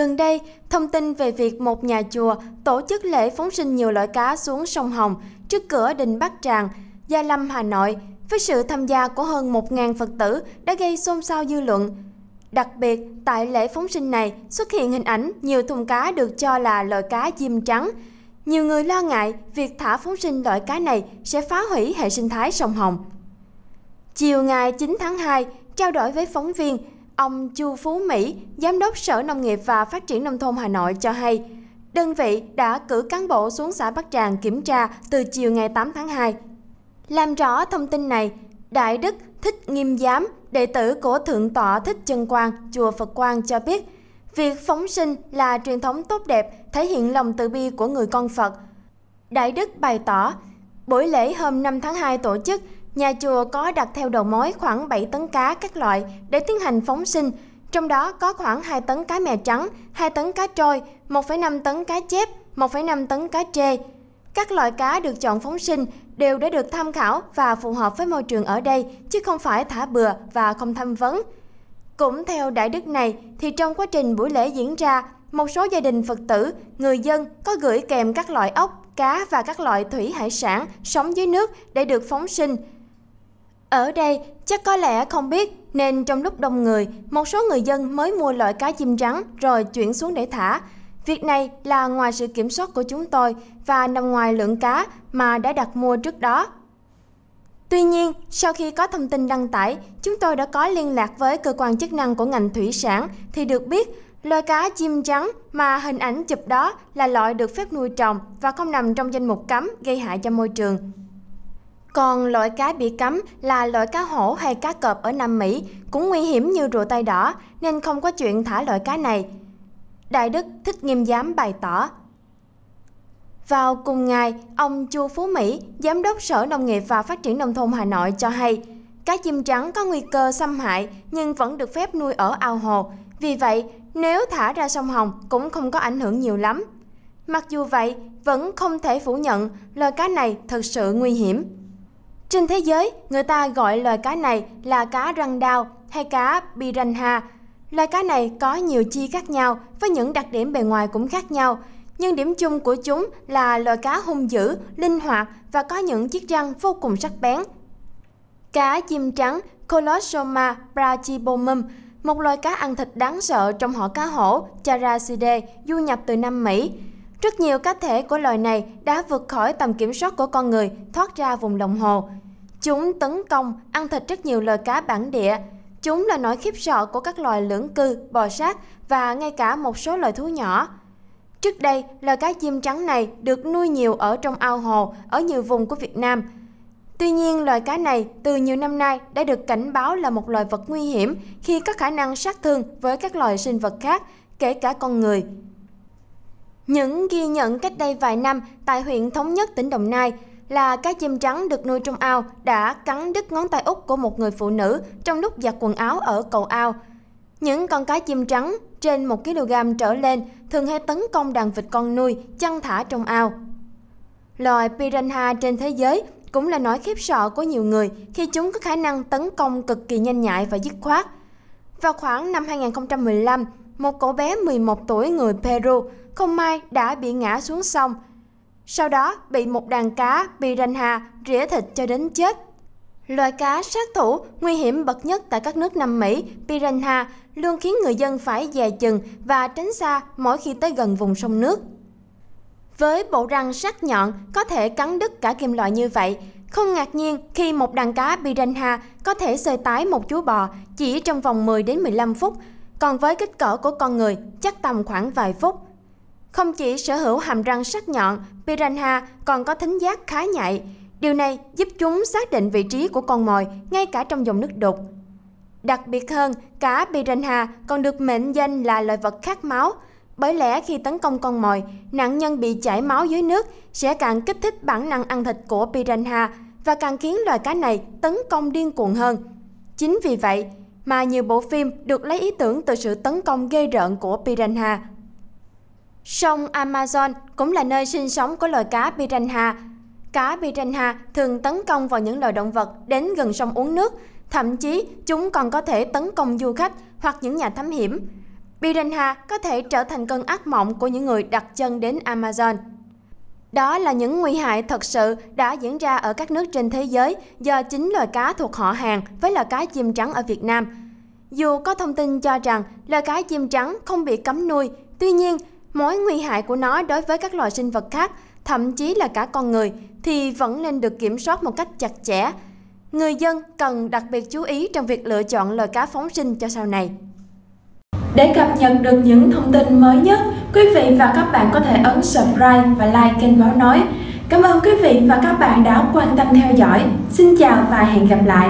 Gần đây, thông tin về việc một nhà chùa tổ chức lễ phóng sinh nhiều loại cá xuống sông Hồng trước cửa đình Bắc Tràng, Gia Lâm, Hà Nội, với sự tham gia của hơn 1.000 Phật tử đã gây xôn xao dư luận. Đặc biệt, tại lễ phóng sinh này xuất hiện hình ảnh nhiều thùng cá được cho là loại cá chim trắng. Nhiều người lo ngại việc thả phóng sinh loại cá này sẽ phá hủy hệ sinh thái sông Hồng. Chiều ngày 9 tháng 2, trao đổi với phóng viên, Ông Chu Phú Mỹ, Giám đốc Sở Nông nghiệp và Phát triển Nông thôn Hà Nội cho hay, đơn vị đã cử cán bộ xuống xã Bắc Tràng kiểm tra từ chiều ngày 8 tháng 2. Làm rõ thông tin này, Đại Đức Thích Nghiêm Giám, đệ tử của Thượng tọa Thích Chân Quang, Chùa Phật Quang cho biết, việc phóng sinh là truyền thống tốt đẹp, thể hiện lòng từ bi của người con Phật. Đại Đức bày tỏ, buổi lễ hôm 5 tháng 2 tổ chức Nhà chùa có đặt theo đầu mối khoảng 7 tấn cá các loại để tiến hành phóng sinh, trong đó có khoảng 2 tấn cá mè trắng, 2 tấn cá trôi, 1,5 tấn cá chép, 1,5 tấn cá trê. Các loại cá được chọn phóng sinh đều đã được tham khảo và phù hợp với môi trường ở đây, chứ không phải thả bừa và không thăm vấn. Cũng theo đại đức này, thì trong quá trình buổi lễ diễn ra, một số gia đình Phật tử, người dân có gửi kèm các loại ốc, cá và các loại thủy hải sản sống dưới nước để được phóng sinh. Ở đây chắc có lẽ không biết nên trong lúc đông người, một số người dân mới mua loại cá chim trắng rồi chuyển xuống để thả. Việc này là ngoài sự kiểm soát của chúng tôi và nằm ngoài lượng cá mà đã đặt mua trước đó. Tuy nhiên, sau khi có thông tin đăng tải, chúng tôi đã có liên lạc với cơ quan chức năng của ngành thủy sản thì được biết loài cá chim trắng mà hình ảnh chụp đó là loại được phép nuôi trồng và không nằm trong danh mục cấm gây hại cho môi trường. Còn loại cá bị cấm là loại cá hổ hay cá cọp ở Nam Mỹ cũng nguy hiểm như rùa tay đỏ nên không có chuyện thả loại cá này. Đại Đức Thích Nghiêm Giám bày tỏ. Vào cùng ngày, ông Chu Phú Mỹ, Giám đốc Sở Nông nghiệp và Phát triển Nông thôn Hà Nội cho hay, cá chim trắng có nguy cơ xâm hại nhưng vẫn được phép nuôi ở ao hồ. Vì vậy, nếu thả ra sông Hồng cũng không có ảnh hưởng nhiều lắm. Mặc dù vậy, vẫn không thể phủ nhận loài cá này thật sự nguy hiểm. Trên thế giới, người ta gọi loài cá này là cá răng đao hay cá piranha. Loài cá này có nhiều chi khác nhau với những đặc điểm bề ngoài cũng khác nhau. Nhưng điểm chung của chúng là loài cá hung dữ, linh hoạt và có những chiếc răng vô cùng sắc bén. Cá chim trắng Colossoma brachybomum một loài cá ăn thịt đáng sợ trong họ cá hổ Characidae du nhập từ Nam Mỹ. Rất nhiều cá thể của loài này đã vượt khỏi tầm kiểm soát của con người, thoát ra vùng lòng hồ. Chúng tấn công, ăn thịt rất nhiều loài cá bản địa. Chúng là nỗi khiếp sợ của các loài lưỡng cư, bò sát và ngay cả một số loài thú nhỏ. Trước đây, loài cá chim trắng này được nuôi nhiều ở trong ao hồ, ở nhiều vùng của Việt Nam. Tuy nhiên, loài cá này từ nhiều năm nay đã được cảnh báo là một loài vật nguy hiểm khi có khả năng sát thương với các loài sinh vật khác, kể cả con người. Những ghi nhận cách đây vài năm tại huyện Thống Nhất, tỉnh Đồng Nai là cá chim trắng được nuôi trong ao đã cắn đứt ngón tay út của một người phụ nữ trong lúc giặt quần áo ở cầu ao. Những con cá chim trắng trên 1 kg trở lên thường hay tấn công đàn vịt con nuôi chăn thả trong ao. Loài piranha trên thế giới cũng là nỗi khiếp sợ của nhiều người khi chúng có khả năng tấn công cực kỳ nhanh nhạy và dứt khoát. Vào khoảng năm 2015, một cậu bé 11 tuổi người Peru không may đã bị ngã xuống sông. Sau đó bị một đàn cá piranha rỉa thịt cho đến chết. Loài cá sát thủ nguy hiểm bậc nhất tại các nước Nam Mỹ, piranha, luôn khiến người dân phải dè chừng và tránh xa mỗi khi tới gần vùng sông nước. Với bộ răng sắc nhọn có thể cắn đứt cả kim loại như vậy, không ngạc nhiên khi một đàn cá piranha có thể sơi tái một chú bò chỉ trong vòng 10 đến 15 phút, còn với kích cỡ của con người chắc tầm khoảng vài phút. Không chỉ sở hữu hàm răng sắc nhọn, piranha còn có thính giác khá nhạy. Điều này giúp chúng xác định vị trí của con mồi ngay cả trong dòng nước đục. Đặc biệt hơn, cá piranha còn được mệnh danh là loài vật khát máu, bởi lẽ khi tấn công con mồi, nạn nhân bị chảy máu dưới nước sẽ càng kích thích bản năng ăn thịt của piranha và càng khiến loài cá này tấn công điên cuồng hơn. Chính vì vậy mà nhiều bộ phim được lấy ý tưởng từ sự tấn công ghê rợn của piranha Sông Amazon cũng là nơi sinh sống của loài cá piranha. Cá piranha thường tấn công vào những loài động vật đến gần sông uống nước, thậm chí chúng còn có thể tấn công du khách hoặc những nhà thám hiểm. Piranha có thể trở thành cơn ác mộng của những người đặt chân đến Amazon. Đó là những nguy hại thật sự đã diễn ra ở các nước trên thế giới do chính loài cá thuộc họ hàng với loài cá chim trắng ở Việt Nam. Dù có thông tin cho rằng loài cá chim trắng không bị cấm nuôi, tuy nhiên Mối nguy hại của nó đối với các loài sinh vật khác, thậm chí là cả con người, thì vẫn nên được kiểm soát một cách chặt chẽ. Người dân cần đặc biệt chú ý trong việc lựa chọn loài cá phóng sinh cho sau này. Để cập nhật được những thông tin mới nhất, quý vị và các bạn có thể ấn subscribe và like kênh Báo Nói. Cảm ơn quý vị và các bạn đã quan tâm theo dõi. Xin chào và hẹn gặp lại!